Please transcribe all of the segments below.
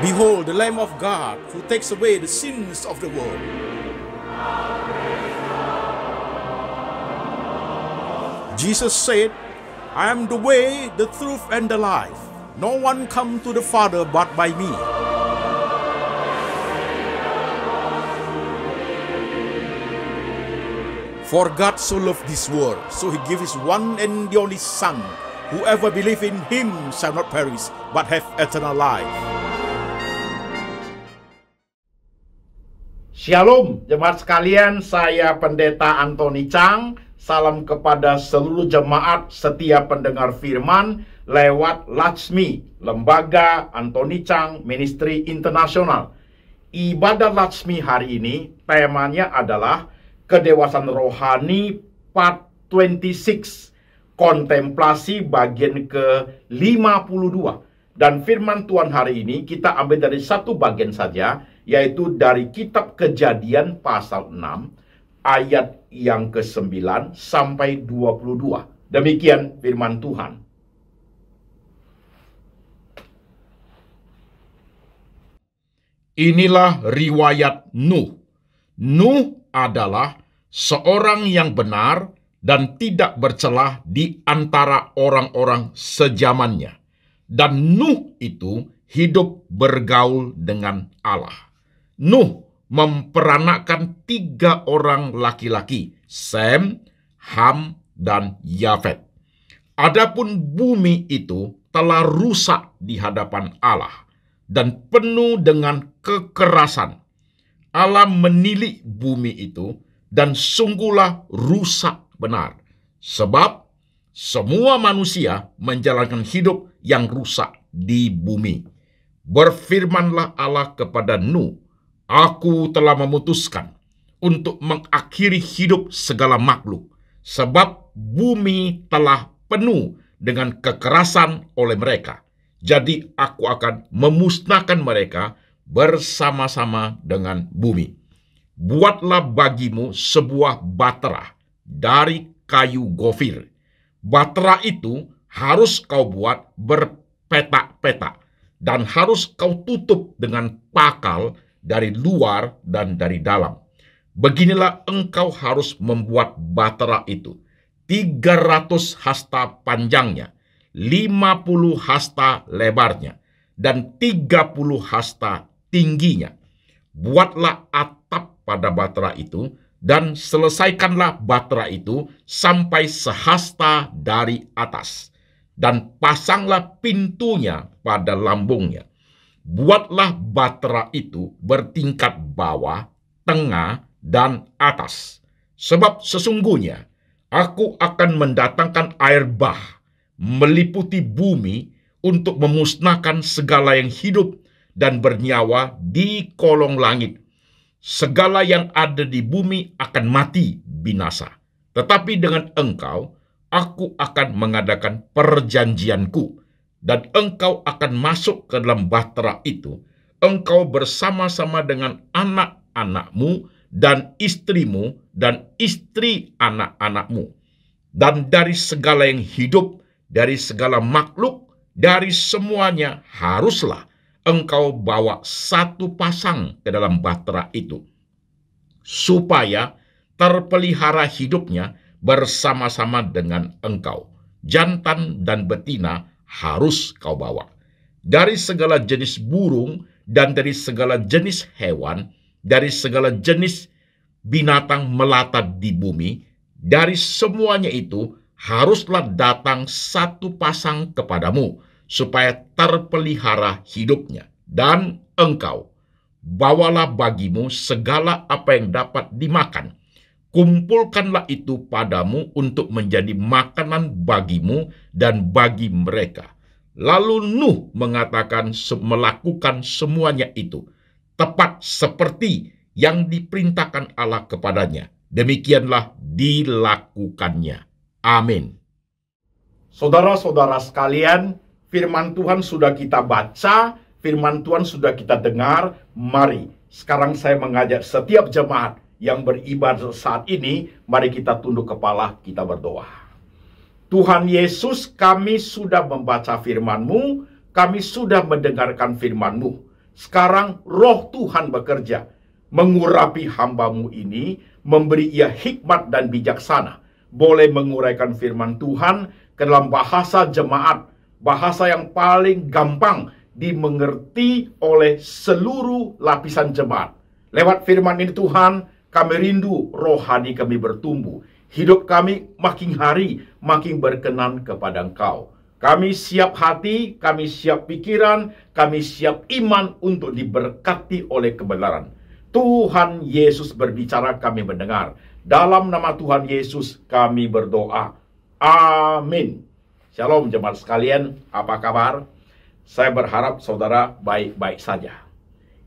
Behold the Lamb of God who takes away the sins of the world. Jesus said, I am the way, the truth, and the life. No one come to the Father but by me. For God so loved this world, so he gave his one and only Son. Whoever believes in him shall not perish, but have eternal life. Shalom, jemaat sekalian, saya Pendeta Antoni Chang. Salam kepada seluruh jemaat setiap pendengar firman lewat Latsmi, Lembaga Antoni Chang Ministry Internasional. Ibadah Latsmi hari ini temanya adalah kedewasaan rohani part 26, kontemplasi bagian ke-52. Dan firman Tuhan hari ini kita ambil dari satu bagian saja, yaitu dari kitab Kejadian pasal 6 ayat yang ke-9 sampai 22. Demikian firman Tuhan. Inilah riwayat Nuh. Nuh adalah seorang yang benar dan tidak bercelah di antara orang-orang sejamannya. Dan Nuh itu hidup bergaul dengan Allah. Nuh memperanakkan tiga orang laki-laki, Sem, Ham, dan Yafet. Adapun bumi itu telah rusak di hadapan Allah dan penuh dengan kekerasan. Allah menilik bumi itu dan sungguhlah rusak benar. Sebab semua manusia menjalankan hidup yang rusak di bumi. Berfirmanlah Allah kepada Nuh Aku telah memutuskan untuk mengakhiri hidup segala makhluk, sebab bumi telah penuh dengan kekerasan oleh mereka. Jadi aku akan memusnahkan mereka bersama-sama dengan bumi. Buatlah bagimu sebuah batera dari kayu gofir. Batera itu harus kau buat berpetak-petak dan harus kau tutup dengan pakal dari luar dan dari dalam. Beginilah engkau harus membuat batera itu. 300 hasta panjangnya, 50 hasta lebarnya, dan 30 hasta tingginya. Buatlah atap pada batera itu, dan selesaikanlah batera itu sampai sehasta dari atas. Dan pasanglah pintunya pada lambungnya buatlah batera itu bertingkat bawah, tengah, dan atas. Sebab sesungguhnya aku akan mendatangkan air bah meliputi bumi untuk memusnahkan segala yang hidup dan bernyawa di kolong langit. Segala yang ada di bumi akan mati binasa. Tetapi dengan engkau, aku akan mengadakan perjanjianku dan engkau akan masuk ke dalam bahtera itu, engkau bersama-sama dengan anak-anakmu dan istrimu dan istri anak-anakmu. Dan dari segala yang hidup, dari segala makhluk, dari semuanya haruslah engkau bawa satu pasang ke dalam bahtera itu. Supaya terpelihara hidupnya bersama-sama dengan engkau. Jantan dan betina harus kau bawa. Dari segala jenis burung dan dari segala jenis hewan, dari segala jenis binatang melata di bumi, dari semuanya itu haruslah datang satu pasang kepadamu, supaya terpelihara hidupnya. Dan engkau, bawalah bagimu segala apa yang dapat dimakan, kumpulkanlah itu padamu untuk menjadi makanan bagimu dan bagi mereka. Lalu Nuh mengatakan melakukan semuanya itu tepat seperti yang diperintahkan Allah kepadanya. Demikianlah dilakukannya. Amin. Saudara-saudara sekalian, firman Tuhan sudah kita baca, firman Tuhan sudah kita dengar. Mari, sekarang saya mengajak setiap jemaat yang beribadah saat ini, mari kita tunduk kepala, kita berdoa. Tuhan Yesus, kami sudah membaca firman-Mu, kami sudah mendengarkan firman-Mu. Sekarang roh Tuhan bekerja, mengurapi hambamu ini, memberi ia hikmat dan bijaksana. Boleh menguraikan firman Tuhan ke dalam bahasa jemaat, bahasa yang paling gampang dimengerti oleh seluruh lapisan jemaat. Lewat firman ini Tuhan, kami rindu rohani kami bertumbuh. Hidup kami makin hari makin berkenan kepada Engkau. Kami siap hati, kami siap pikiran, kami siap iman untuk diberkati oleh kebenaran. Tuhan Yesus berbicara, kami mendengar. Dalam nama Tuhan Yesus kami berdoa. Amin. Shalom jemaat sekalian, apa kabar? Saya berharap saudara baik-baik saja.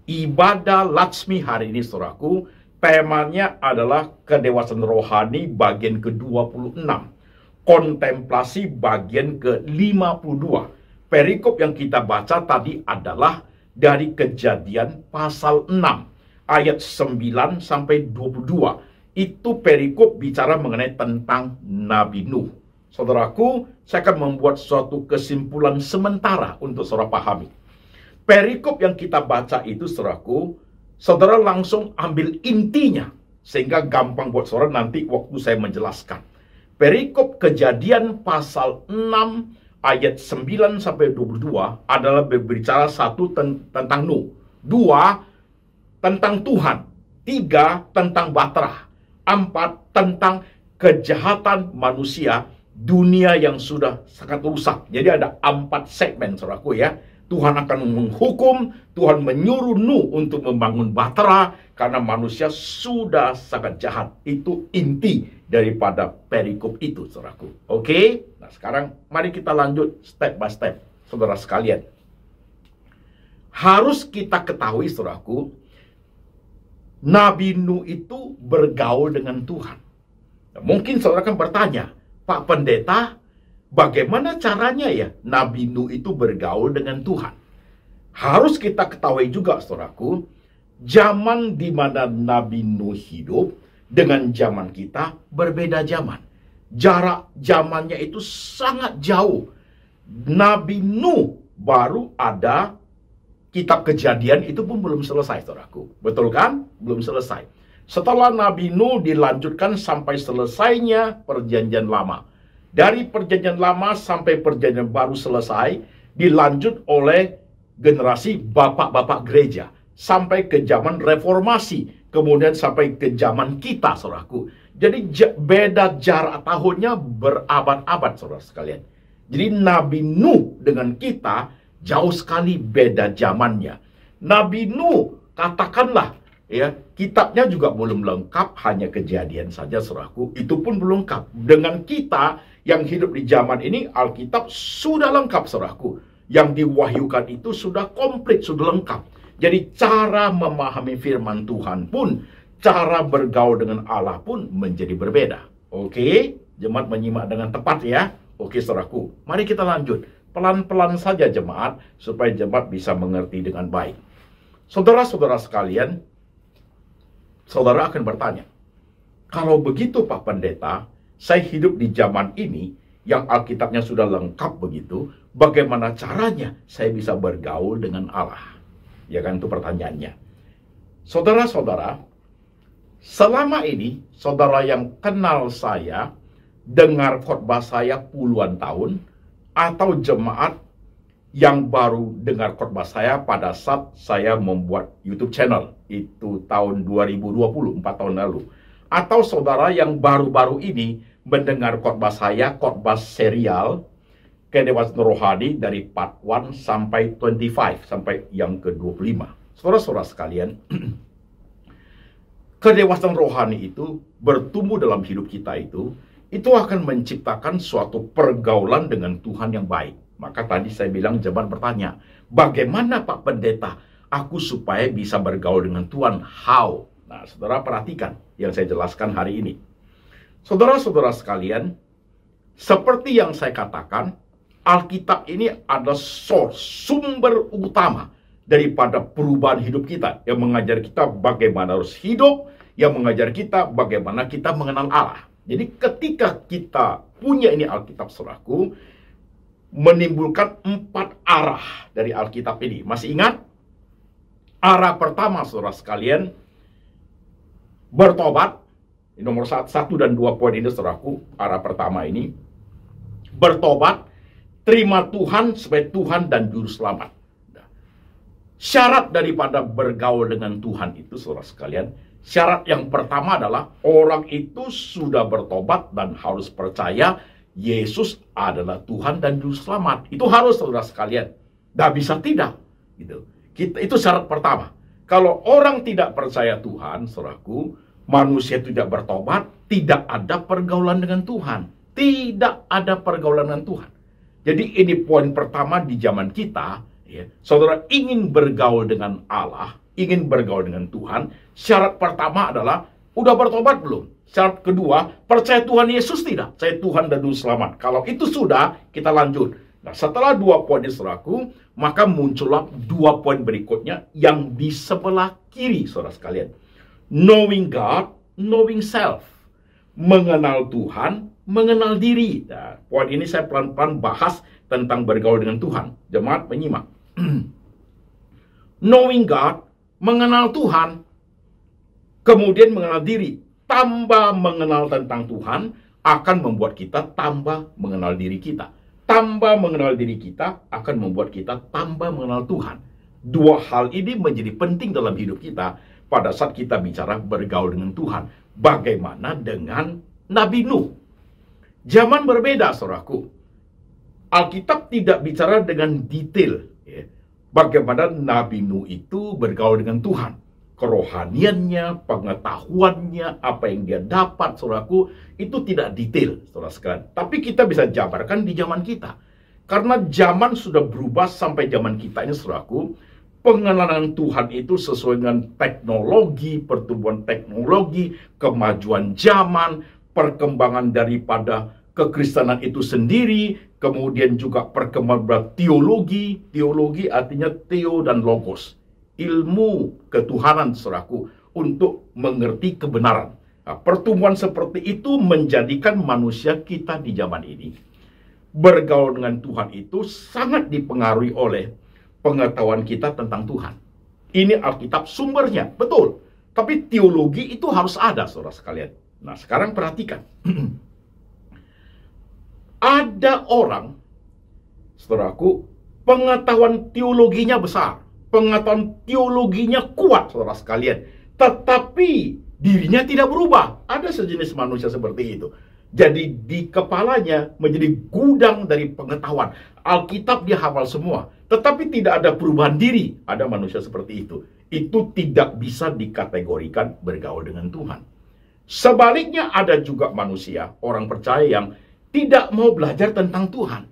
Ibadah Laksmi hari ini saudaraku Temanya adalah kedewasaan rohani bagian ke-26. Kontemplasi bagian ke-52. Perikop yang kita baca tadi adalah dari kejadian pasal 6 ayat 9 sampai 22. Itu perikop bicara mengenai tentang Nabi Nuh. Saudaraku, saya akan membuat suatu kesimpulan sementara untuk saudara pahami. Perikop yang kita baca itu, saudaraku, saudara langsung ambil intinya sehingga gampang buat saudara nanti waktu saya menjelaskan. Perikop kejadian pasal 6 ayat 9 sampai 22 adalah berbicara satu tentang Nuh, dua tentang Tuhan, tiga tentang Batra, empat tentang kejahatan manusia dunia yang sudah sangat rusak. Jadi ada empat segmen saudaraku ya. Tuhan akan menghukum, Tuhan menyuruh Nuh untuk membangun batera karena manusia sudah sangat jahat. Itu inti daripada perikop itu, saudaraku. Oke? Nah, sekarang mari kita lanjut step by step, saudara sekalian. Harus kita ketahui, saudaraku, Nabi Nuh itu bergaul dengan Tuhan. mungkin saudara akan bertanya, Pak Pendeta, Bagaimana caranya ya Nabi Nuh itu bergaul dengan Tuhan? Harus kita ketahui juga, saudaraku, zaman di mana Nabi Nuh hidup dengan zaman kita berbeda zaman. Jarak zamannya itu sangat jauh. Nabi Nuh baru ada kitab kejadian itu pun belum selesai, saudaraku. Betul kan? Belum selesai. Setelah Nabi Nuh dilanjutkan sampai selesainya perjanjian lama dari perjanjian lama sampai perjanjian baru selesai, dilanjut oleh generasi bapak-bapak gereja. Sampai ke zaman reformasi, kemudian sampai ke zaman kita, saudaraku. Jadi beda jarak tahunnya berabad-abad, saudara sekalian. Jadi Nabi Nuh dengan kita jauh sekali beda zamannya. Nabi Nuh katakanlah ya kitabnya juga belum lengkap hanya kejadian saja serahku. itu pun belum lengkap dengan kita yang hidup di zaman ini, Alkitab sudah lengkap, saudaraku. Yang diwahyukan itu sudah komplit, sudah lengkap. Jadi cara memahami firman Tuhan pun, cara bergaul dengan Allah pun menjadi berbeda. Oke, jemaat menyimak dengan tepat ya. Oke, saudaraku. Mari kita lanjut. Pelan-pelan saja jemaat, supaya jemaat bisa mengerti dengan baik. Saudara-saudara sekalian, saudara akan bertanya, kalau begitu Pak Pendeta, saya hidup di zaman ini yang Alkitabnya sudah lengkap begitu, bagaimana caranya saya bisa bergaul dengan Allah? Ya kan itu pertanyaannya. Saudara-saudara, selama ini saudara yang kenal saya, dengar khotbah saya puluhan tahun, atau jemaat yang baru dengar khotbah saya pada saat saya membuat YouTube channel, itu tahun 2020, 4 tahun lalu. Atau saudara yang baru-baru ini mendengar khotbah saya, khotbah serial kedewasaan rohani dari part 1 sampai 25, sampai yang ke-25. Saudara-saudara sekalian, kedewasaan rohani itu bertumbuh dalam hidup kita itu, itu akan menciptakan suatu pergaulan dengan Tuhan yang baik. Maka tadi saya bilang zaman bertanya, bagaimana Pak Pendeta aku supaya bisa bergaul dengan Tuhan? How? Nah, saudara perhatikan yang saya jelaskan hari ini. Saudara-saudara sekalian, seperti yang saya katakan, Alkitab ini adalah source, sumber utama daripada perubahan hidup kita yang mengajar kita bagaimana harus hidup, yang mengajar kita bagaimana kita mengenal Allah. Jadi ketika kita punya ini Alkitab suraku, menimbulkan empat arah dari Alkitab ini. Masih ingat? Arah pertama saudara sekalian, bertobat, nomor satu dan dua poin ini saudaraku arah pertama ini bertobat terima Tuhan sebagai Tuhan dan juru selamat nah, syarat daripada bergaul dengan Tuhan itu saudara sekalian syarat yang pertama adalah orang itu sudah bertobat dan harus percaya Yesus adalah Tuhan dan juru selamat itu harus saudara sekalian tidak bisa tidak gitu. itu syarat pertama kalau orang tidak percaya Tuhan saudaraku manusia tidak bertobat, tidak ada pergaulan dengan Tuhan. Tidak ada pergaulan dengan Tuhan. Jadi ini poin pertama di zaman kita, ya. Saudara ingin bergaul dengan Allah, ingin bergaul dengan Tuhan, syarat pertama adalah udah bertobat belum? Syarat kedua, percaya Tuhan Yesus tidak? Saya Tuhan dan Juru Selamat. Kalau itu sudah, kita lanjut. Nah, setelah dua poin seraku, maka muncullah dua poin berikutnya yang di sebelah kiri, saudara sekalian knowing God, knowing self. Mengenal Tuhan, mengenal diri. Nah, poin ini saya pelan-pelan bahas tentang bergaul dengan Tuhan. Jemaat penyimak. knowing God, mengenal Tuhan, kemudian mengenal diri. Tambah mengenal tentang Tuhan akan membuat kita tambah mengenal diri kita. Tambah mengenal diri kita akan membuat kita tambah mengenal Tuhan. Dua hal ini menjadi penting dalam hidup kita pada saat kita bicara bergaul dengan Tuhan. Bagaimana dengan Nabi Nuh? Zaman berbeda, saudaraku. Alkitab tidak bicara dengan detail ya, bagaimana Nabi Nuh itu bergaul dengan Tuhan. Kerohaniannya, pengetahuannya, apa yang dia dapat, saudaraku, itu tidak detail, saudara sekalian. Tapi kita bisa jabarkan di zaman kita. Karena zaman sudah berubah sampai zaman kita ini, saudaraku pengenalan Tuhan itu sesuai dengan teknologi, pertumbuhan teknologi, kemajuan zaman, perkembangan daripada kekristenan itu sendiri, kemudian juga perkembangan teologi. Teologi artinya teo dan logos. Ilmu ketuhanan, seraku, untuk mengerti kebenaran. Nah, pertumbuhan seperti itu menjadikan manusia kita di zaman ini bergaul dengan Tuhan itu sangat dipengaruhi oleh pengetahuan kita tentang Tuhan. Ini Alkitab sumbernya, betul. Tapi teologi itu harus ada, saudara sekalian. Nah, sekarang perhatikan. ada orang, saudaraku, pengetahuan teologinya besar. Pengetahuan teologinya kuat, saudara sekalian. Tetapi dirinya tidak berubah. Ada sejenis manusia seperti itu. Jadi di kepalanya menjadi gudang dari pengetahuan. Alkitab dia hafal semua. Tetapi tidak ada perubahan diri. Ada manusia seperti itu. Itu tidak bisa dikategorikan bergaul dengan Tuhan. Sebaliknya ada juga manusia, orang percaya yang tidak mau belajar tentang Tuhan.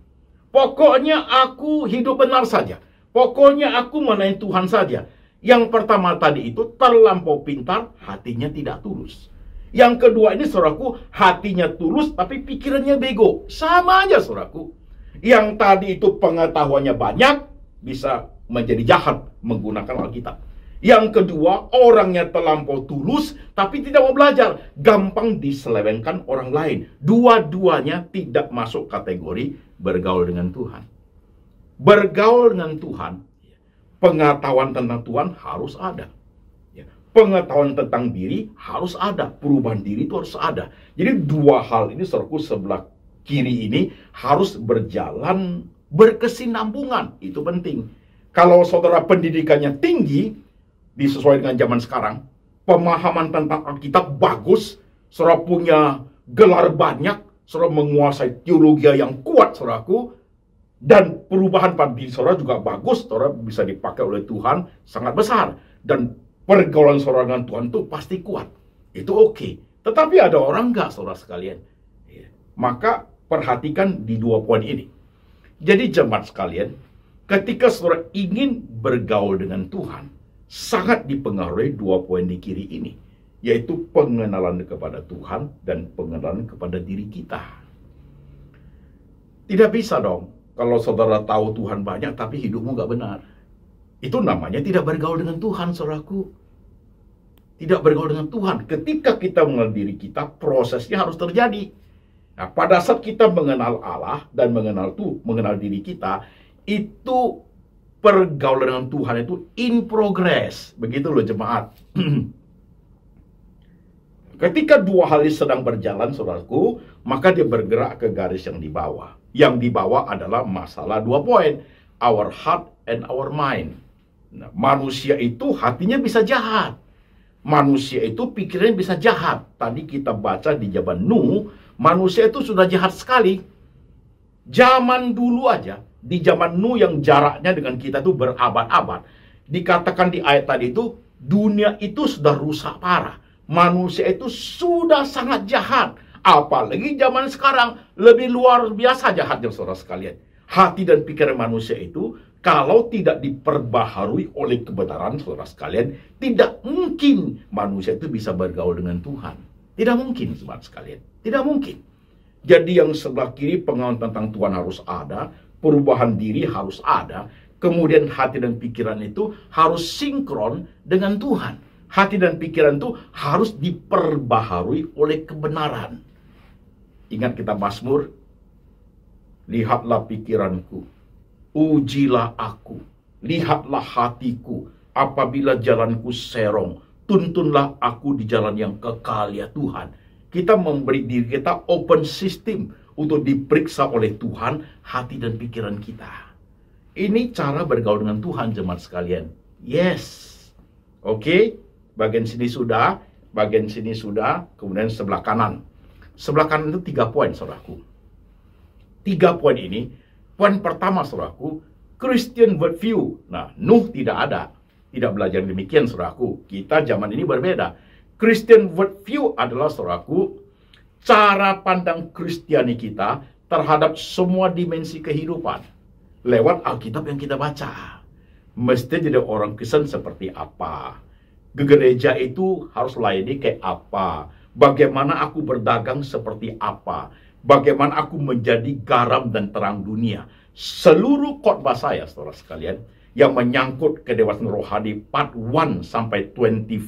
Pokoknya aku hidup benar saja. Pokoknya aku menaik Tuhan saja. Yang pertama tadi itu terlampau pintar, hatinya tidak tulus. Yang kedua ini suraku hatinya tulus tapi pikirannya bego. Sama aja suraku. Yang tadi itu pengetahuannya banyak, bisa menjadi jahat menggunakan Alkitab. Yang kedua, orangnya terlampau tulus tapi tidak mau belajar, gampang diselewengkan orang lain. Dua-duanya tidak masuk kategori bergaul dengan Tuhan. Bergaul dengan Tuhan, pengetahuan tentang Tuhan harus ada pengetahuan tentang diri harus ada, perubahan diri itu harus ada. Jadi dua hal ini serku sebelah kiri ini harus berjalan berkesinambungan, itu penting. Kalau saudara pendidikannya tinggi, disesuaikan dengan zaman sekarang, pemahaman tentang Alkitab bagus, saudara punya gelar banyak, saudara menguasai teologi yang kuat, saudaraku, dan perubahan pada diri saudara juga bagus, saudara bisa dipakai oleh Tuhan sangat besar. Dan pergaulan seorang Tuhan itu pasti kuat. Itu oke. Okay. Tetapi ada orang nggak, saudara sekalian. Iya. Maka perhatikan di dua poin ini. Jadi jemaat sekalian, ketika saudara ingin bergaul dengan Tuhan, sangat dipengaruhi dua poin di kiri ini. Yaitu pengenalan kepada Tuhan dan pengenalan kepada diri kita. Tidak bisa dong, kalau saudara tahu Tuhan banyak tapi hidupmu nggak benar. Itu namanya tidak bergaul dengan Tuhan, saudaraku tidak bergaul dengan Tuhan. Ketika kita mengenal diri kita, prosesnya harus terjadi. Nah, pada saat kita mengenal Allah dan mengenal tuh, mengenal diri kita, itu pergaulan dengan Tuhan itu in progress. Begitu loh jemaat. Ketika dua hal ini sedang berjalan, saudaraku, maka dia bergerak ke garis yang di bawah. Yang di bawah adalah masalah dua poin. Our heart and our mind. Nah, manusia itu hatinya bisa jahat manusia itu pikirannya bisa jahat. Tadi kita baca di zaman Nuh, manusia itu sudah jahat sekali. Zaman dulu aja, di zaman Nuh yang jaraknya dengan kita itu berabad-abad, dikatakan di ayat tadi itu, dunia itu sudah rusak parah. Manusia itu sudah sangat jahat. Apalagi zaman sekarang lebih luar biasa jahatnya saudara sekalian. Hati dan pikiran manusia itu kalau tidak diperbaharui oleh kebenaran, saudara sekalian, tidak mungkin manusia itu bisa bergaul dengan Tuhan. Tidak mungkin, saudara sekalian. Tidak mungkin. Jadi yang sebelah kiri pengawal tentang Tuhan harus ada, perubahan diri harus ada, kemudian hati dan pikiran itu harus sinkron dengan Tuhan. Hati dan pikiran itu harus diperbaharui oleh kebenaran. Ingat kita Mazmur, lihatlah pikiranku, Ujilah aku, lihatlah hatiku apabila jalanku serong. Tuntunlah aku di jalan yang kekal ya Tuhan. Kita memberi diri kita open system untuk diperiksa oleh Tuhan hati dan pikiran kita. Ini cara bergaul dengan Tuhan jemaat sekalian. Yes. Oke, okay? bagian sini sudah, bagian sini sudah, kemudian sebelah kanan. Sebelah kanan itu tiga poin, saudaraku. Tiga poin ini Poin pertama saudaraku, Christian worldview. Nah, Nuh tidak ada. Tidak belajar demikian saudaraku. Kita zaman ini berbeda. Christian worldview adalah saudaraku cara pandang Kristiani kita terhadap semua dimensi kehidupan lewat Alkitab yang kita baca. Mesti jadi orang Kristen seperti apa? Gereja itu harus layani kayak apa? Bagaimana aku berdagang seperti apa? Bagaimana aku menjadi garam dan terang dunia. Seluruh khotbah saya, saudara sekalian, yang menyangkut kedewasaan rohani part 1 sampai 25,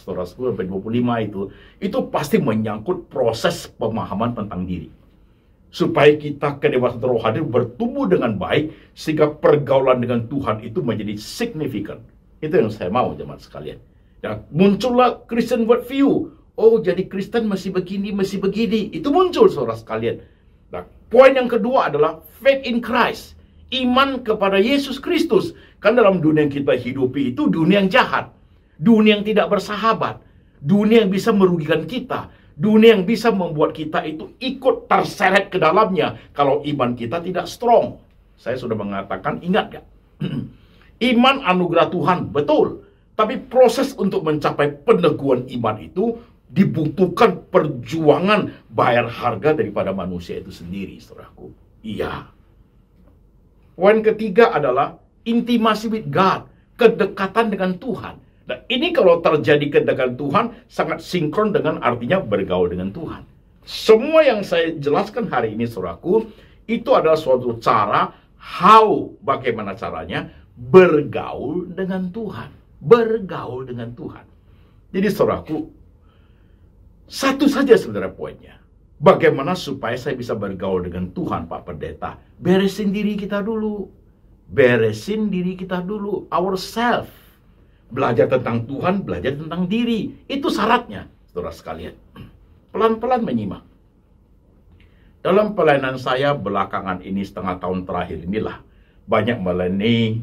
saudara sekalian, sampai 25 itu, itu pasti menyangkut proses pemahaman tentang diri supaya kita kedewasaan rohani bertumbuh dengan baik sehingga pergaulan dengan Tuhan itu menjadi signifikan. Itu yang saya mau jemaat sekalian. Ya muncullah Christian worldview Oh jadi Kristen mesti begini, mesti begini. Itu muncul saudara sekalian. Nah, poin yang kedua adalah faith in Christ. Iman kepada Yesus Kristus. Kan dalam dunia yang kita hidupi itu dunia yang jahat. Dunia yang tidak bersahabat. Dunia yang bisa merugikan kita. Dunia yang bisa membuat kita itu ikut terseret ke dalamnya. Kalau iman kita tidak strong. Saya sudah mengatakan, ingat gak? iman anugerah Tuhan, betul. Tapi proses untuk mencapai peneguhan iman itu dibutuhkan perjuangan bayar harga daripada manusia itu sendiri, saudaraku. Iya. Poin ketiga adalah intimasi with God, kedekatan dengan Tuhan. Nah, ini kalau terjadi kedekatan Tuhan sangat sinkron dengan artinya bergaul dengan Tuhan. Semua yang saya jelaskan hari ini, saudaraku, itu adalah suatu cara how, bagaimana caranya bergaul dengan Tuhan. Bergaul dengan Tuhan. Jadi saudaraku, satu saja saudara poinnya. Bagaimana supaya saya bisa bergaul dengan Tuhan Pak Pendeta? Beresin diri kita dulu. Beresin diri kita dulu. Ourself. Belajar tentang Tuhan, belajar tentang diri. Itu syaratnya, saudara sekalian. Pelan-pelan menyimak. Dalam pelayanan saya belakangan ini setengah tahun terakhir inilah banyak melayani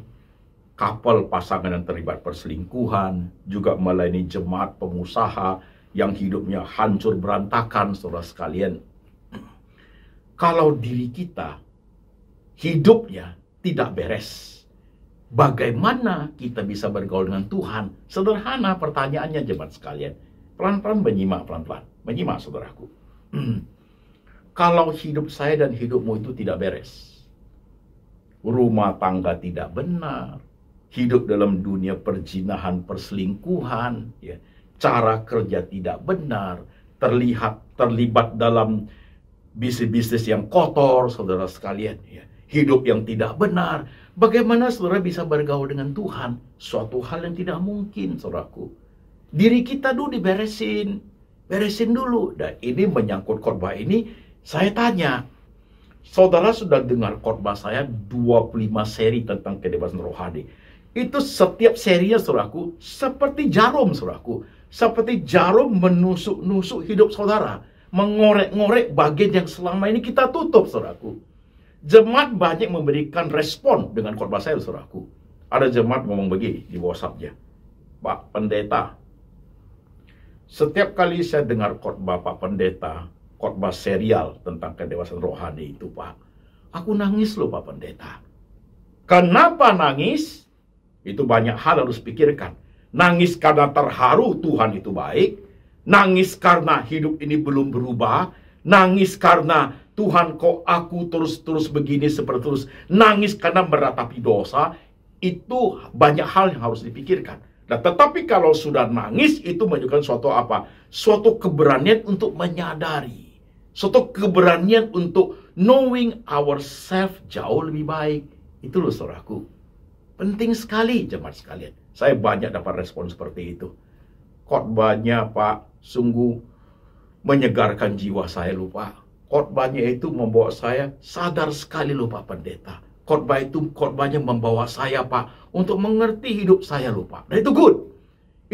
kapal pasangan yang terlibat perselingkuhan, juga melayani jemaat pengusaha, yang hidupnya hancur berantakan, saudara sekalian. Kalau diri kita hidupnya tidak beres, bagaimana kita bisa bergaul dengan Tuhan? Sederhana pertanyaannya, jemaat sekalian. Pelan-pelan menyimak, pelan-pelan. Menyimak, saudaraku. Kalau hidup saya dan hidupmu itu tidak beres, rumah tangga tidak benar, hidup dalam dunia perjinahan, perselingkuhan, ya, cara kerja tidak benar, terlihat terlibat dalam bisnis-bisnis yang kotor, saudara sekalian, ya. hidup yang tidak benar. Bagaimana saudara bisa bergaul dengan Tuhan? Suatu hal yang tidak mungkin, saudaraku. Diri kita dulu diberesin, beresin dulu. Dan ini menyangkut korban ini, saya tanya, saudara sudah dengar korban saya 25 seri tentang kedewasaan rohani. Itu setiap serinya, saudaraku, seperti jarum, saudaraku seperti jarum menusuk-nusuk hidup saudara, mengorek-ngorek bagian yang selama ini kita tutup, saudaraku. Jemaat banyak memberikan respon dengan khotbah saya, saudaraku. Ada jemaat ngomong begini di WhatsApp WhatsApp-nya. Pak Pendeta, setiap kali saya dengar khotbah Pak Pendeta, khotbah serial tentang kedewasaan rohani itu, Pak, aku nangis loh Pak Pendeta. Kenapa nangis? Itu banyak hal harus pikirkan Nangis karena terharu Tuhan itu baik. Nangis karena hidup ini belum berubah. Nangis karena Tuhan kok aku terus-terus begini seperti terus. Nangis karena meratapi dosa. Itu banyak hal yang harus dipikirkan. Nah, tetapi kalau sudah nangis itu menunjukkan suatu apa? Suatu keberanian untuk menyadari. Suatu keberanian untuk knowing ourselves jauh lebih baik. Itu loh saudaraku. Penting sekali jemaat sekalian. Saya banyak dapat respon seperti itu. Khotbahnya Pak sungguh menyegarkan jiwa saya lupa. Khotbahnya itu membawa saya sadar sekali lupa pendeta. Khotbah itu khotbahnya membawa saya Pak untuk mengerti hidup saya lupa. Dan itu good.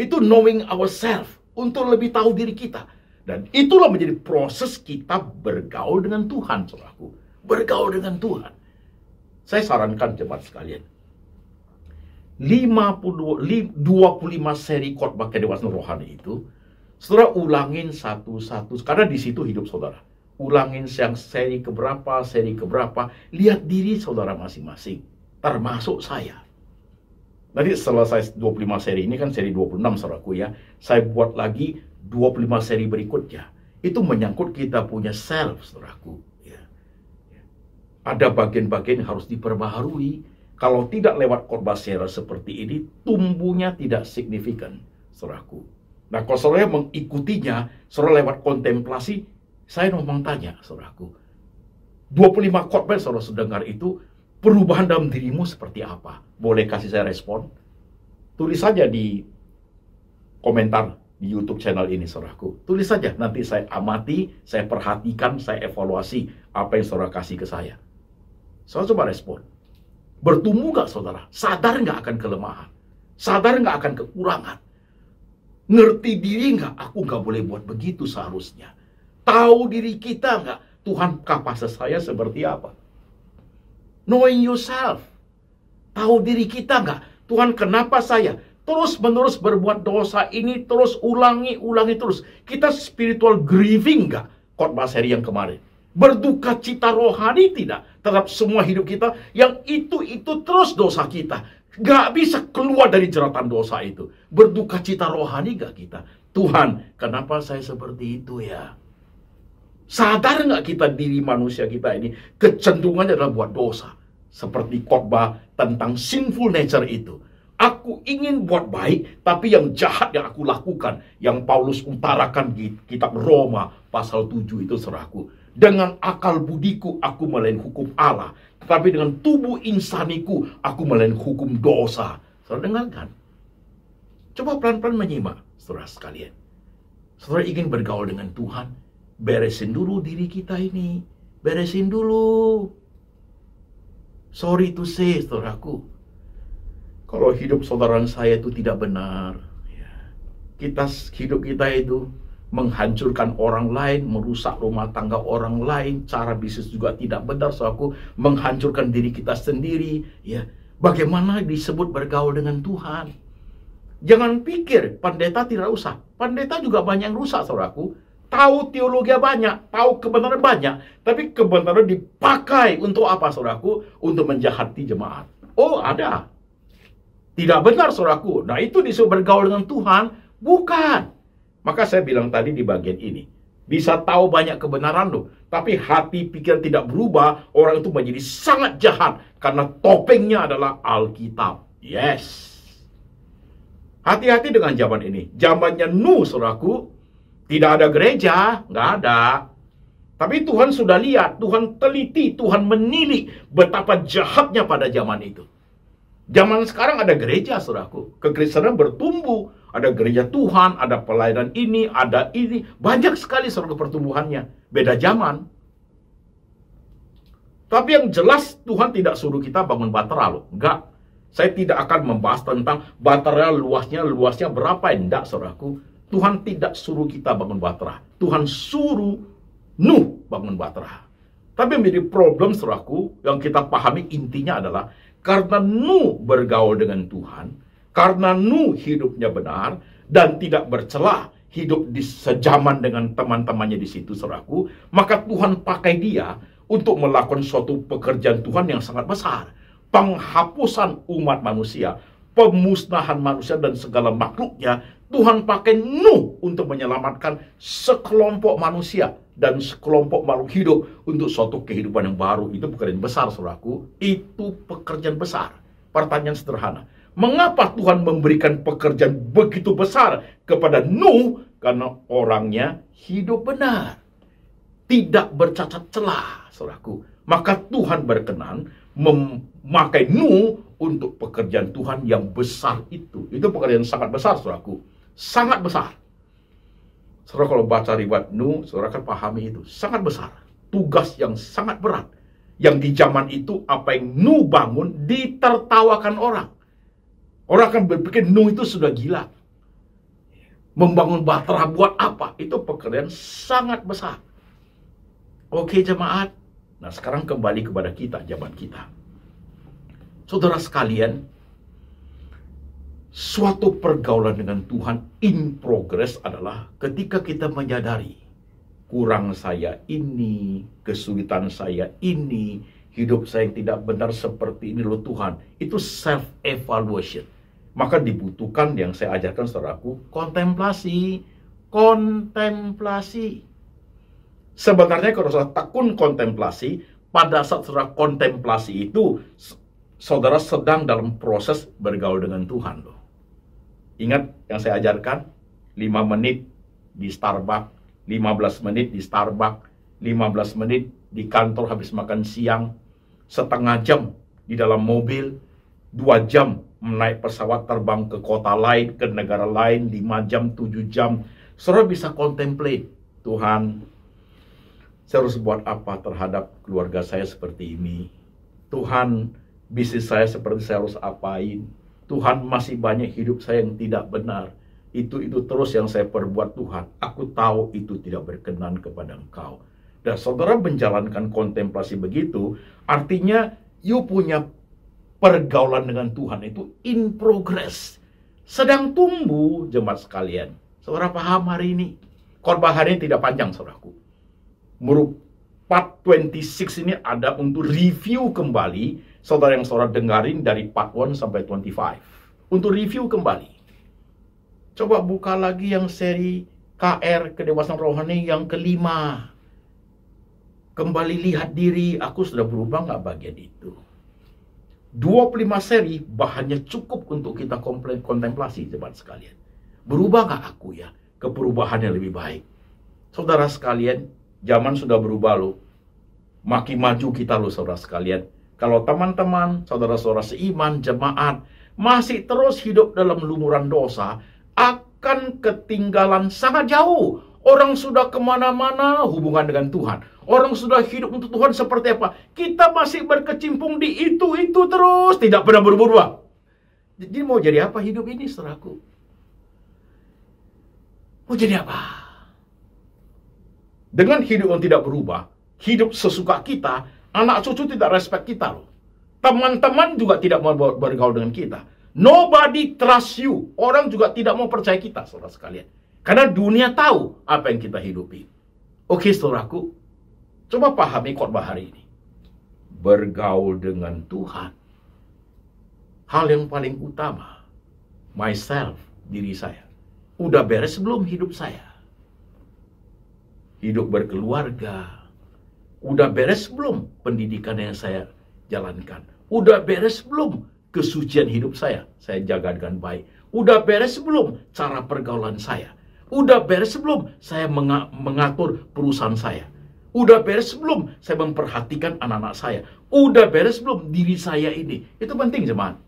Itu knowing ourselves untuk lebih tahu diri kita. Dan itulah menjadi proses kita bergaul dengan Tuhan, saudaraku. Bergaul dengan Tuhan. Saya sarankan cepat sekalian, 52, hmm. 25 seri khotbah kedewasaan rohani itu, setelah ulangin satu-satu, karena di situ hidup saudara. Ulangin yang seri keberapa, seri keberapa, lihat diri saudara masing-masing, termasuk saya. Nanti selesai 25 seri ini kan seri 26 saudaraku ya, saya buat lagi 25 seri berikutnya. Itu menyangkut kita punya self, saudaraku. Ya. ya. Ada bagian-bagian yang harus diperbaharui kalau tidak lewat korban sera seperti ini, tumbuhnya tidak signifikan, saudaraku. Nah, kalau saudara mengikutinya, saudara lewat kontemplasi, saya memang tanya, saudaraku, 25 korban, saudara sedengar itu, perubahan dalam dirimu seperti apa? Boleh kasih saya respon? Tulis saja di komentar di YouTube channel ini, saudaraku. Tulis saja, nanti saya amati, saya perhatikan, saya evaluasi apa yang saudara kasih ke saya. Saudara coba respon. Bertumbuh nggak saudara? Sadar nggak akan kelemahan? Sadar nggak akan kekurangan? Ngerti diri nggak? Aku nggak boleh buat begitu seharusnya. Tahu diri kita nggak? Tuhan kapasitas saya seperti apa? Knowing yourself. Tahu diri kita nggak? Tuhan kenapa saya? Terus menerus berbuat dosa ini, terus ulangi, ulangi terus. Kita spiritual grieving nggak? Khotbah seri yang kemarin. Berduka cita rohani tidak? terhadap semua hidup kita yang itu-itu terus dosa kita. Gak bisa keluar dari jeratan dosa itu. Berduka cita rohani gak kita? Tuhan, kenapa saya seperti itu ya? Sadar nggak kita diri manusia kita ini kecenderungannya adalah buat dosa. Seperti khotbah tentang sinful nature itu. Aku ingin buat baik, tapi yang jahat yang aku lakukan. Yang Paulus utarakan di kitab Roma pasal 7 itu serahku dengan akal budiku aku melain hukum Allah. Tetapi dengan tubuh insaniku aku melain hukum dosa. Saudara dengarkan. Coba pelan-pelan menyimak, saudara sekalian. Saudara ingin bergaul dengan Tuhan, beresin dulu diri kita ini. Beresin dulu. Sorry to say, saudaraku. Kalau hidup saudara saya itu tidak benar, ya. kita hidup kita itu menghancurkan orang lain, merusak rumah tangga orang lain, cara bisnis juga tidak benar, saudaraku, menghancurkan diri kita sendiri, ya. Bagaimana disebut bergaul dengan Tuhan? Jangan pikir pendeta tidak usah. Pendeta juga banyak yang rusak, saudaraku. Tahu teologi banyak, tahu kebenaran banyak, tapi kebenaran dipakai untuk apa, saudaraku? Untuk menjahati jemaat. Oh, ada. Tidak benar, saudaraku. Nah, itu disebut bergaul dengan Tuhan, bukan maka saya bilang tadi di bagian ini, bisa tahu banyak kebenaran loh, tapi hati pikiran tidak berubah, orang itu menjadi sangat jahat karena topengnya adalah Alkitab. Yes. Hati-hati dengan zaman ini. Zamannya nu, saudaraku. Tidak ada gereja, nggak ada. Tapi Tuhan sudah lihat, Tuhan teliti, Tuhan menilik betapa jahatnya pada zaman itu. Zaman sekarang ada gereja, saudaraku. Kekristenan bertumbuh, ada gereja Tuhan, ada pelayanan ini, ada ini. Banyak sekali seluruh pertumbuhannya. Beda zaman. Tapi yang jelas Tuhan tidak suruh kita bangun batera loh. Enggak. Saya tidak akan membahas tentang batera luasnya, luasnya berapa. Enggak saudaraku. Tuhan tidak suruh kita bangun batera. Tuhan suruh Nuh bangun batera. Tapi menjadi problem saudaraku yang kita pahami intinya adalah karena Nuh bergaul dengan Tuhan, karena Nu hidupnya benar dan tidak bercelah hidup di sejaman dengan teman-temannya di situ seraku, maka Tuhan pakai dia untuk melakukan suatu pekerjaan Tuhan yang sangat besar. Penghapusan umat manusia, pemusnahan manusia dan segala makhluknya, Tuhan pakai Nuh untuk menyelamatkan sekelompok manusia dan sekelompok makhluk hidup untuk suatu kehidupan yang baru. Itu pekerjaan besar, saudaraku. Itu pekerjaan besar. Pertanyaan sederhana. Mengapa Tuhan memberikan pekerjaan begitu besar kepada Nuh? Karena orangnya hidup benar. Tidak bercacat celah, saudaraku. Maka Tuhan berkenan memakai Nuh untuk pekerjaan Tuhan yang besar itu. Itu pekerjaan sangat besar, saudaraku. Sangat besar. Saudara kalau baca riwayat Nuh, saudara akan pahami itu. Sangat besar. Tugas yang sangat berat. Yang di zaman itu apa yang Nuh bangun ditertawakan orang. Orang akan berpikir Nuh itu sudah gila. Membangun bahtera buat apa? Itu pekerjaan sangat besar. Oke jemaat. Nah sekarang kembali kepada kita, zaman kita. Saudara sekalian, suatu pergaulan dengan Tuhan in progress adalah ketika kita menyadari kurang saya ini, kesulitan saya ini, hidup saya yang tidak benar seperti ini loh Tuhan. Itu self evaluation maka dibutuhkan yang saya ajarkan saudaraku kontemplasi kontemplasi sebenarnya kalau saudara tekun kontemplasi pada saat saudara kontemplasi itu saudara sedang dalam proses bergaul dengan Tuhan loh ingat yang saya ajarkan 5 menit di Starbucks 15 menit di Starbucks 15 menit di kantor habis makan siang setengah jam di dalam mobil dua jam naik pesawat terbang ke kota lain, ke negara lain, 5 jam, 7 jam. Saudara bisa contemplate, Tuhan, saya harus buat apa terhadap keluarga saya seperti ini? Tuhan, bisnis saya seperti saya harus apain? Tuhan, masih banyak hidup saya yang tidak benar. Itu itu terus yang saya perbuat Tuhan. Aku tahu itu tidak berkenan kepada Engkau. Dan saudara menjalankan kontemplasi begitu, artinya you punya pergaulan dengan Tuhan itu in progress. Sedang tumbuh jemaat sekalian. Saudara paham hari ini? Korban hari ini tidak panjang saudaraku. Part 26 ini ada untuk review kembali saudara yang saudara dengarin dari part 1 sampai 25. Untuk review kembali. Coba buka lagi yang seri KR Kedewasaan Rohani yang kelima. Kembali lihat diri, aku sudah berubah nggak bagian itu. 25 seri bahannya cukup untuk kita komplain kontemplasi teman sekalian. Berubah nggak aku ya ke perubahan yang lebih baik? Saudara sekalian, zaman sudah berubah loh. Makin maju kita loh saudara sekalian. Kalau teman-teman, saudara-saudara seiman, jemaat, masih terus hidup dalam lumuran dosa, akan ketinggalan sangat jauh. Orang sudah kemana-mana hubungan dengan Tuhan Orang sudah hidup untuk Tuhan seperti apa? Kita masih berkecimpung di itu-itu terus. Tidak pernah berubah. Jadi mau jadi apa hidup ini saudaraku? Mau jadi apa? Dengan hidup yang tidak berubah, hidup sesuka kita, anak cucu tidak respect kita loh. Teman-teman juga tidak mau bergaul dengan kita. Nobody trust you. Orang juga tidak mau percaya kita, saudara sekalian. Karena dunia tahu apa yang kita hidupi. Oke, saudaraku, Coba pahami khotbah hari ini. Bergaul dengan Tuhan. Hal yang paling utama. Myself, diri saya. Udah beres belum hidup saya? Hidup berkeluarga. Udah beres belum pendidikan yang saya jalankan? Udah beres belum kesucian hidup saya? Saya jaga dengan baik. Udah beres belum cara pergaulan saya? Udah beres belum saya mengatur perusahaan saya? Udah beres belum saya memperhatikan anak-anak saya? Udah beres belum diri saya ini? Itu penting jemaat.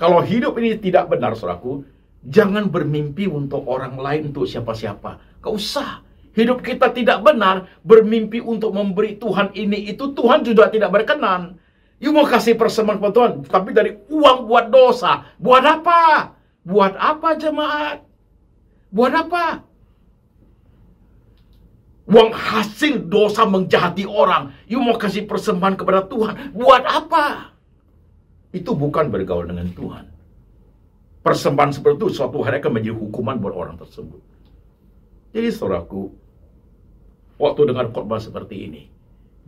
Kalau hidup ini tidak benar saudaraku, jangan bermimpi untuk orang lain, untuk siapa-siapa. Kau usah. Hidup kita tidak benar, bermimpi untuk memberi Tuhan ini itu Tuhan juga tidak berkenan. You mau kasih persembahan ke Tuhan, tapi dari uang buat dosa. Buat apa? Buat apa jemaat? Buat apa? Uang hasil dosa menjahati orang. You mau kasih persembahan kepada Tuhan. Buat apa? Itu bukan bergaul dengan Tuhan. Persembahan seperti itu suatu hari akan menjadi hukuman buat orang tersebut. Jadi saudaraku, waktu dengan khotbah seperti ini,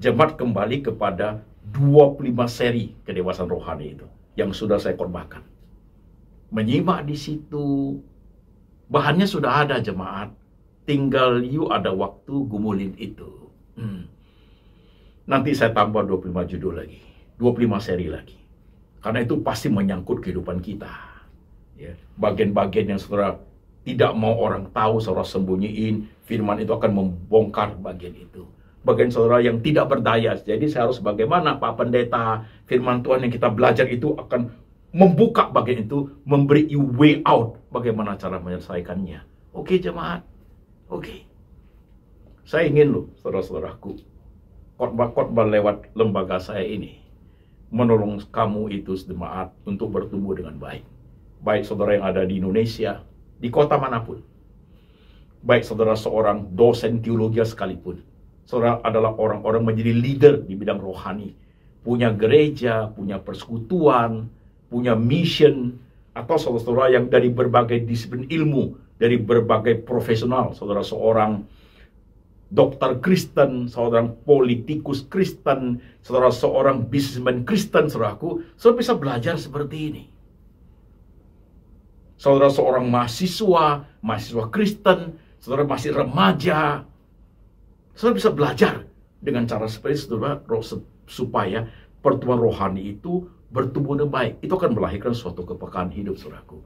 jemaat kembali kepada 25 seri kedewasaan rohani itu yang sudah saya korbankan. Menyimak di situ, bahannya sudah ada jemaat tinggal you ada waktu gumulin itu. Hmm. Nanti saya tambah 25 judul lagi, 25 seri lagi. Karena itu pasti menyangkut kehidupan kita. Ya, bagian-bagian yang saudara tidak mau orang tahu, saudara sembunyiin, firman itu akan membongkar bagian itu. Bagian saudara yang tidak berdaya. Jadi saya harus bagaimana Pak Pendeta, firman Tuhan yang kita belajar itu akan membuka bagian itu, memberi you way out bagaimana cara menyelesaikannya. Oke jemaat, Oke. Saya ingin loh, saudara-saudaraku, khotbah-khotbah lewat lembaga saya ini menolong kamu itu sedemaat untuk bertumbuh dengan baik. Baik saudara yang ada di Indonesia, di kota manapun. Baik saudara seorang dosen teologi sekalipun. Saudara adalah orang-orang menjadi leader di bidang rohani. Punya gereja, punya persekutuan, punya mission, atau saudara-saudara yang dari berbagai disiplin ilmu dari berbagai profesional, saudara seorang dokter Kristen, seorang politikus Kristen, saudara seorang bisnismen Kristen, saudaraku, saudara bisa belajar seperti ini. Saudara seorang mahasiswa, mahasiswa Kristen, saudara masih remaja, saudara bisa belajar dengan cara seperti saudara supaya pertemuan rohani itu bertumbuh dengan baik. Itu akan melahirkan suatu kepekaan hidup, saudaraku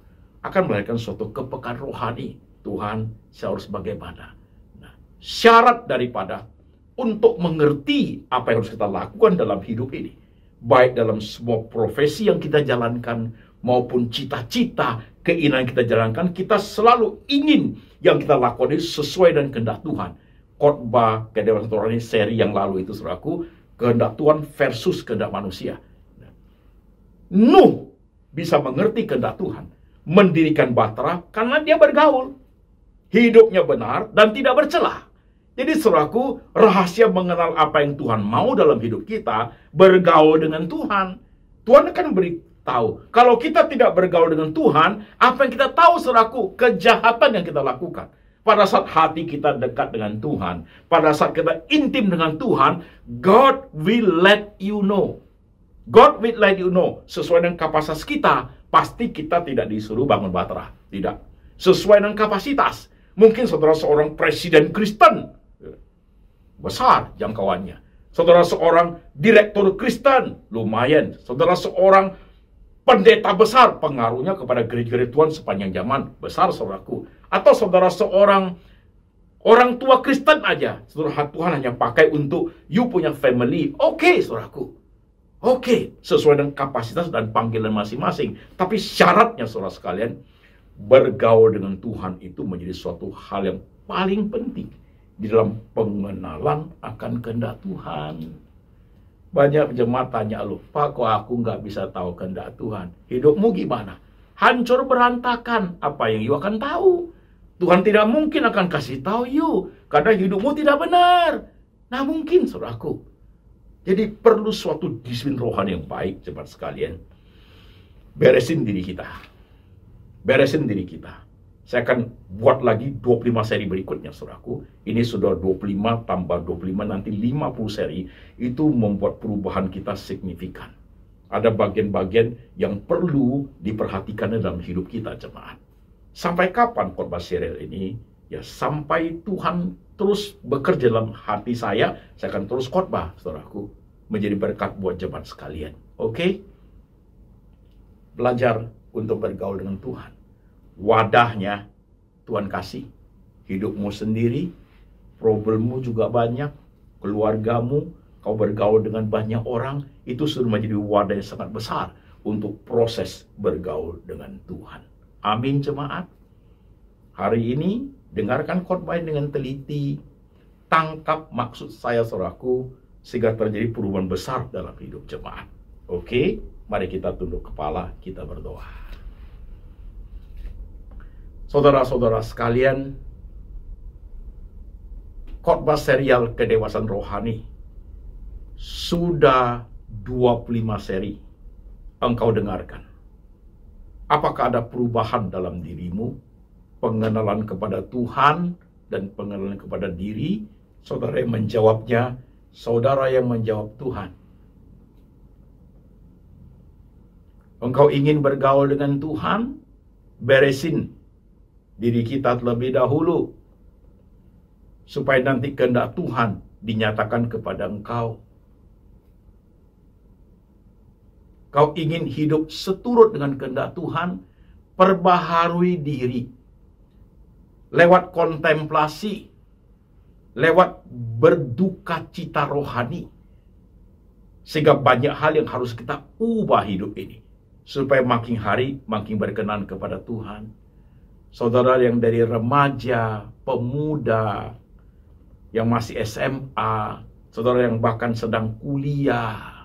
akan melahirkan suatu kepekaan rohani. Tuhan, saya harus bagaimana? Nah, syarat daripada untuk mengerti apa yang harus kita lakukan dalam hidup ini, baik dalam semua profesi yang kita jalankan maupun cita-cita keinginan kita jalankan, kita selalu ingin yang kita lakukan ini sesuai dengan kehendak Tuhan. Khotbah kedewasaan Tuhan ini seri yang lalu itu aku kehendak Tuhan versus kehendak manusia. Nah, Nuh bisa mengerti kehendak Tuhan mendirikan batra karena dia bergaul. Hidupnya benar dan tidak bercelah. Jadi suraku rahasia mengenal apa yang Tuhan mau dalam hidup kita, bergaul dengan Tuhan. Tuhan akan beritahu. Kalau kita tidak bergaul dengan Tuhan, apa yang kita tahu suraku kejahatan yang kita lakukan. Pada saat hati kita dekat dengan Tuhan, pada saat kita intim dengan Tuhan, God will let you know. God will let you know sesuai dengan kapasitas kita Pasti kita tidak disuruh bangun bahtera. Tidak. Sesuai dengan kapasitas. Mungkin saudara seorang presiden Kristen. Besar jangkauannya. Saudara seorang direktur Kristen. Lumayan. Saudara seorang pendeta besar. Pengaruhnya kepada gereja-gereja Tuhan sepanjang zaman. Besar saudaraku. Atau saudara seorang orang tua Kristen aja. Saudara Tuhan hanya pakai untuk you punya family. Oke okay, saudaraku. Oke, sesuai dengan kapasitas dan panggilan masing-masing. Tapi syaratnya, saudara sekalian, bergaul dengan Tuhan itu menjadi suatu hal yang paling penting di dalam pengenalan akan kehendak Tuhan. Banyak jemaat tanya lu, Pak kok aku nggak bisa tahu kehendak Tuhan? Hidupmu gimana? Hancur berantakan. Apa yang you akan tahu? Tuhan tidak mungkin akan kasih tahu you. Karena hidupmu tidak benar. Nah mungkin, saudaraku jadi perlu suatu disiplin rohani yang baik, cepat sekalian. Beresin diri kita. Beresin diri kita. Saya akan buat lagi 25 seri berikutnya, saudaraku. Ini sudah 25 tambah 25, nanti 50 seri. Itu membuat perubahan kita signifikan. Ada bagian-bagian yang perlu diperhatikan dalam hidup kita, jemaat. Sampai kapan korban serial ini? Ya sampai Tuhan terus bekerja dalam hati saya, saya akan terus khotbah, saudaraku, menjadi berkat buat jemaat sekalian. Oke? Okay? Belajar untuk bergaul dengan Tuhan. Wadahnya Tuhan kasih. Hidupmu sendiri, problemmu juga banyak, keluargamu, kau bergaul dengan banyak orang, itu sudah menjadi wadah yang sangat besar untuk proses bergaul dengan Tuhan. Amin jemaat. Hari ini Dengarkan khotbah dengan teliti. Tangkap maksud saya saudaraku sehingga terjadi perubahan besar dalam hidup jemaat. Oke, mari kita tunduk kepala, kita berdoa. Saudara-saudara sekalian, khotbah serial kedewasaan rohani sudah 25 seri engkau dengarkan. Apakah ada perubahan dalam dirimu pengenalan kepada Tuhan dan pengenalan kepada diri, saudara yang menjawabnya, saudara yang menjawab Tuhan. Engkau ingin bergaul dengan Tuhan, beresin diri kita terlebih dahulu supaya nanti kehendak Tuhan dinyatakan kepada engkau. Kau ingin hidup seturut dengan kehendak Tuhan, perbaharui diri lewat kontemplasi, lewat berduka cita rohani. Sehingga banyak hal yang harus kita ubah hidup ini. Supaya makin hari makin berkenan kepada Tuhan. Saudara yang dari remaja, pemuda, yang masih SMA, saudara yang bahkan sedang kuliah,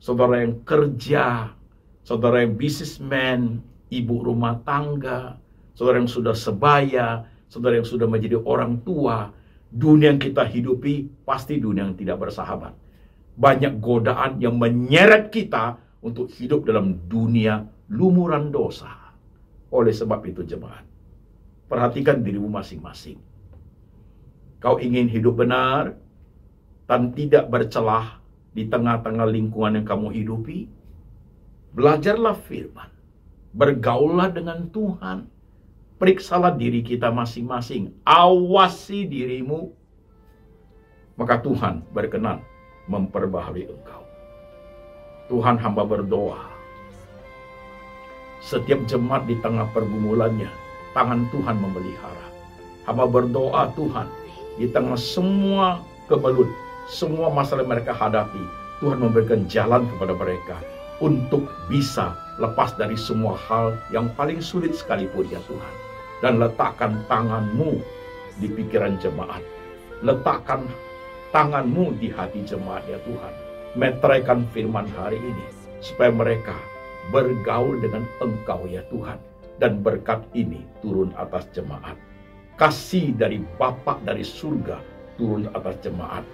saudara yang kerja, saudara yang bisnismen, ibu rumah tangga, saudara yang sudah sebaya, saudara yang sudah menjadi orang tua, dunia yang kita hidupi pasti dunia yang tidak bersahabat. Banyak godaan yang menyeret kita untuk hidup dalam dunia lumuran dosa. Oleh sebab itu jemaat, perhatikan dirimu masing-masing. Kau ingin hidup benar dan tidak bercelah di tengah-tengah lingkungan yang kamu hidupi? Belajarlah firman. bergaullah dengan Tuhan periksalah diri kita masing-masing, awasi dirimu, maka Tuhan berkenan memperbaharui engkau. Tuhan hamba berdoa. Setiap jemaat di tengah pergumulannya, tangan Tuhan memelihara. Hamba berdoa Tuhan, di tengah semua kebelut, semua masalah mereka hadapi, Tuhan memberikan jalan kepada mereka untuk bisa lepas dari semua hal yang paling sulit sekalipun ya Tuhan dan letakkan tanganmu di pikiran jemaat. Letakkan tanganmu di hati jemaat ya Tuhan. Meteraikan firman hari ini supaya mereka bergaul dengan Engkau ya Tuhan dan berkat ini turun atas jemaat. Kasih dari Bapa dari surga turun atas jemaat.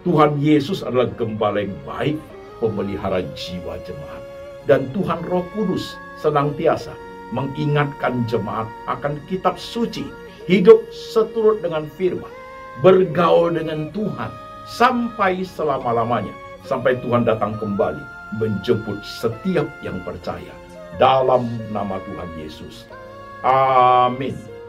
Tuhan Yesus adalah gembala yang baik, pemelihara jiwa jemaat. Dan Tuhan Roh Kudus senantiasa mengingatkan jemaat akan kitab suci, hidup seturut dengan firman, bergaul dengan Tuhan sampai selama-lamanya, sampai Tuhan datang kembali menjemput setiap yang percaya dalam nama Tuhan Yesus. Amin.